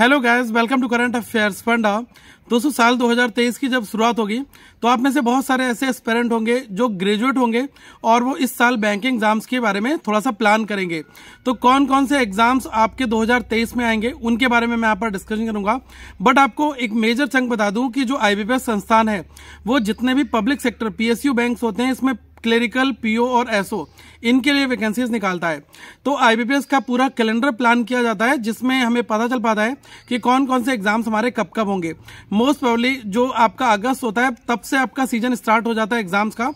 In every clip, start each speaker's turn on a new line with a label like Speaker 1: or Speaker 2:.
Speaker 1: hello guys welcome to current affairs funda दोस्तों साल 2023 की जब शुरुआत होगी तो आप में से बहुत सारे ऐसे एस्पेरेंट होंगे जो ग्रेजुएट होंगे और वो इस साल बैंकिंग एग्जाम्स के बारे में थोड़ा सा प्लान करेंगे तो कौन कौन से एग्जाम्स आपके 2023 में आएंगे उनके बारे में मैं यहाँ पर डिस्कशन करूंगा बट आपको एक मेजर चंक बता दूं कि जो आई संस्थान है वो जितने भी पब्लिक सेक्टर पीएसयू बैंक होते हैं इसमें क्लरिकल पीओ और एसओ इनके लिए वैकेंसीज निकालता है तो आईबीपीएस का पूरा कैलेंडर प्लान किया जाता है जिसमें हमें पता चल पाता है कि कौन कौन से एग्जाम्स हमारे कब कब होंगे मोस्ट प्रोबली जो आपका अगस्त होता है तब से आपका सीजन स्टार्ट हो जाता है एग्जाम्स का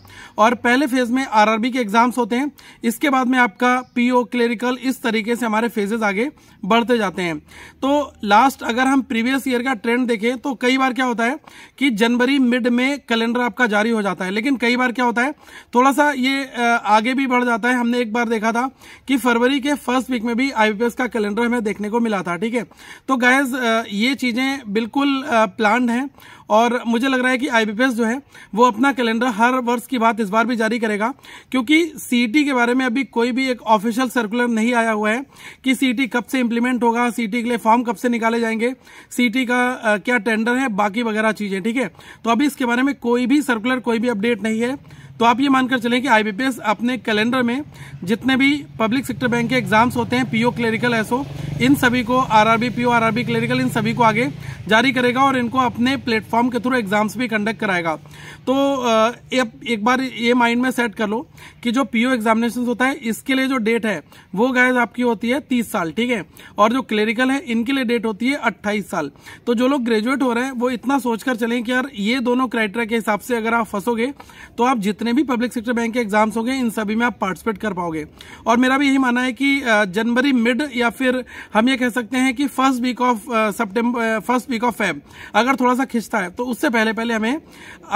Speaker 1: और पहले फेज में आरआरबी के एग्जाम्स होते हैं इसके बाद में आपका पीओ क्लेरिकल इस तरीके से हमारे फेजेज आगे बढ़ते जाते हैं तो लास्ट अगर हम प्रीवियस ईयर का ट्रेंड देखें तो कई बार क्या होता है कि जनवरी मिड में कैलेंडर आपका जारी हो जाता है लेकिन कई बार क्या होता है थोड़ा सा ये आगे भी बढ़ जाता है हमने एक बार देखा था कि फरवरी के फर्स्ट वीक में भी आईबीपीएस का कैलेंडर हमें देखने को मिला था ठीक है तो गायज ये चीजें बिल्कुल प्लान है और मुझे लग रहा है कि आईबीपीएस जो है वो अपना कैलेंडर हर वर्ष की बात इस बार भी जारी करेगा क्योंकि सीटी e के बारे में अभी कोई भी एक ऑफिशियल सर्कुलर नहीं आया हुआ है कि सीटी e कब से इम्प्लीमेंट होगा सीटी e के लिए फॉर्म कब से निकाले जाएंगे सीटी का क्या टेंडर है बाकी वगैरह चीजें ठीक है तो अभी इसके बारे में कोई भी सर्कुलर कोई भी अपडेट नहीं है तो आप ये मानकर चलें कि आईबीपीएस अपने कैलेंडर में जितने भी पब्लिक सेक्टर बैंक के एग्जाम्स होते हैं पीओ क्लेरिकल एसओ इन सभी को आरआरबी पीओ आरआरबी क्लेरिकल इन सभी को आगे जारी करेगा और इनको अपने प्लेटफॉर्म के थ्रू एग्जाम्स भी कंडक्ट कराएगा तो एक बार ये माइंड में सेट कर लो कि जो पीओ एग्जामिनेशन होता है इसके लिए जो डेट है वो गायज आपकी होती है तीस साल ठीक है और जो क्लेरिकल है इनके लिए डेट होती है अट्ठाईस साल तो जो लोग ग्रेजुएट हो रहे हैं वो इतना सोचकर चले कि यार ये दोनों क्राइटेरिया के हिसाब से अगर आप फंसोगे तो आप जितने जितने भी पब्लिक सेक्टर बैंक के एग्जाम्स होंगे इन सभी में आप पार्टिसिपेट कर पाओगे और मेरा भी यही मानना है कि जनवरी मिड या फिर हम ये कह सकते हैं कि first week of September first week of Feb अगर थोड़ा सा खिंचता है तो उससे पहले पहले हमें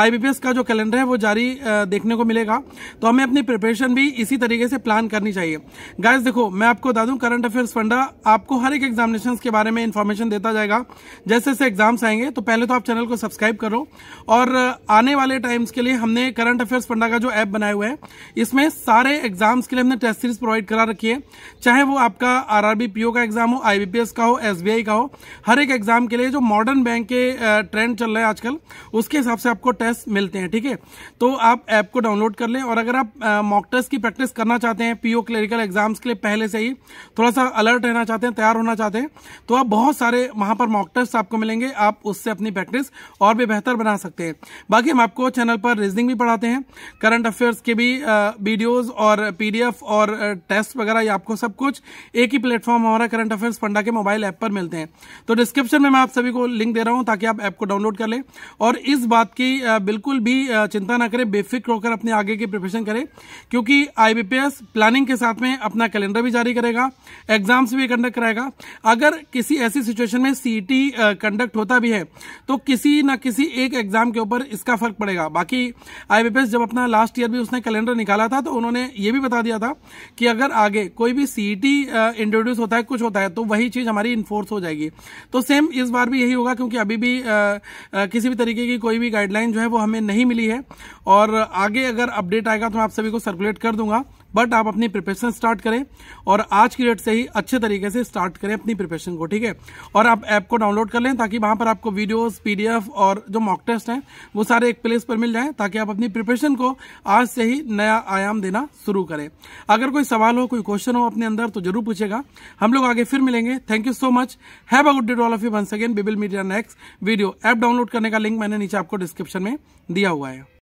Speaker 1: आईबीपीएस का जो कैलेंडर है वो जारी देखने को मिलेगा तो हमें अपनी प्रिपरेशन भी इसी तरीके से प्लान करनी चाहिए गाइज देखो मैं आपको बता दूं करंट अफेयर्स फंडा आपको हर एक एग्जामिनेशन के बारे में इन्फॉर्मेशन देता जाएगा जैसे जैसे एग्जाम्स आएंगे तो पहले तो आप चैनल को सब्सक्राइब करो और आने वाले टाइम्स के लिए हमने करंट अफेयर्स फंडा स्पर्धा का जो ऐप बनाए हुए हैं इसमें सारे एग्जाम्स के लिए हमने टेस्ट सीरीज प्रोवाइड करा रखी है चाहे वो आपका आरआरबी पीओ का एग्जाम हो आईबीपीएस का हो एसबीआई का हो हर एक एग्जाम के लिए जो मॉडर्न बैंक के ट्रेंड चल रहे हैं आजकल उसके हिसाब से आपको टेस्ट मिलते हैं ठीक है तो आप ऐप को डाउनलोड कर लें और अगर आप मॉक टेस्ट की प्रैक्टिस करना चाहते हैं पीओ क्लेरिकल एग्जाम्स के लिए पहले से ही थोड़ा सा अलर्ट रहना चाहते हैं तैयार होना चाहते हैं तो आप बहुत सारे वहां पर मॉक टेस्ट आपको मिलेंगे आप उससे अपनी प्रैक्टिस और भी बेहतर बना सकते हैं बाकी हम आपको चैनल पर रीजनिंग भी पढ़ाते हैं करंट अफेयर्स के भी वीडियोस और पीडीएफ और टेस्ट वगैरह ये आपको सब कुछ एक ही प्लेटफॉर्म हमारा करंट अफेयर्स पंडा के मोबाइल ऐप पर मिलते हैं तो डिस्क्रिप्शन में मैं आप सभी को लिंक दे रहा हूँ ताकि आप ऐप को डाउनलोड कर लें और इस बात की बिल्कुल भी चिंता ना करें बेफिक्र होकर अपने आगे की प्रिपरेशन करें क्योंकि आईबीपीएस प्लानिंग के साथ में अपना कैलेंडर भी जारी करेगा एग्जाम्स भी कंडक्ट कराएगा अगर किसी ऐसी सिचुएशन में सीटी कंडक्ट होता भी है तो किसी ना किसी एक एग्जाम के ऊपर इसका फर्क पड़ेगा बाकी आईबीपीएस जब अपना अपना लास्ट ईयर भी उसने कैलेंडर निकाला था तो उन्होंने ये भी बता दिया था कि अगर आगे कोई भी सी इंट्रोड्यूस e होता है कुछ होता है तो वही चीज़ हमारी इन्फोर्स हो जाएगी तो सेम इस बार भी यही होगा क्योंकि अभी भी आ, आ, किसी भी तरीके की कोई भी गाइडलाइन जो है वो हमें नहीं मिली है और आगे अगर अपडेट आएगा तो मैं आप सभी को सर्कुलेट कर दूंगा बट आप अपनी प्रिपरेशन स्टार्ट करें और आज की डेट से ही अच्छे तरीके से स्टार्ट करें अपनी प्रिपरेशन को ठीक है और आप ऐप को डाउनलोड कर लें ताकि वहां पर आपको वीडियोस पीडीएफ और जो मॉक टेस्ट हैं वो सारे एक प्लेस पर मिल जाएं ताकि आप अपनी प्रिपरेशन को आज से ही नया आयाम देना शुरू करें अगर कोई सवाल हो कोई क्वेश्चन हो अपने अंदर तो जरूर पूछेगा हम लोग आगे फिर मिलेंगे thank you so much have a good day all of you once again बिबिल media next video app download करने का लिंक मैंने नीचे आपको डिस्क्रिप्शन में दिया हुआ है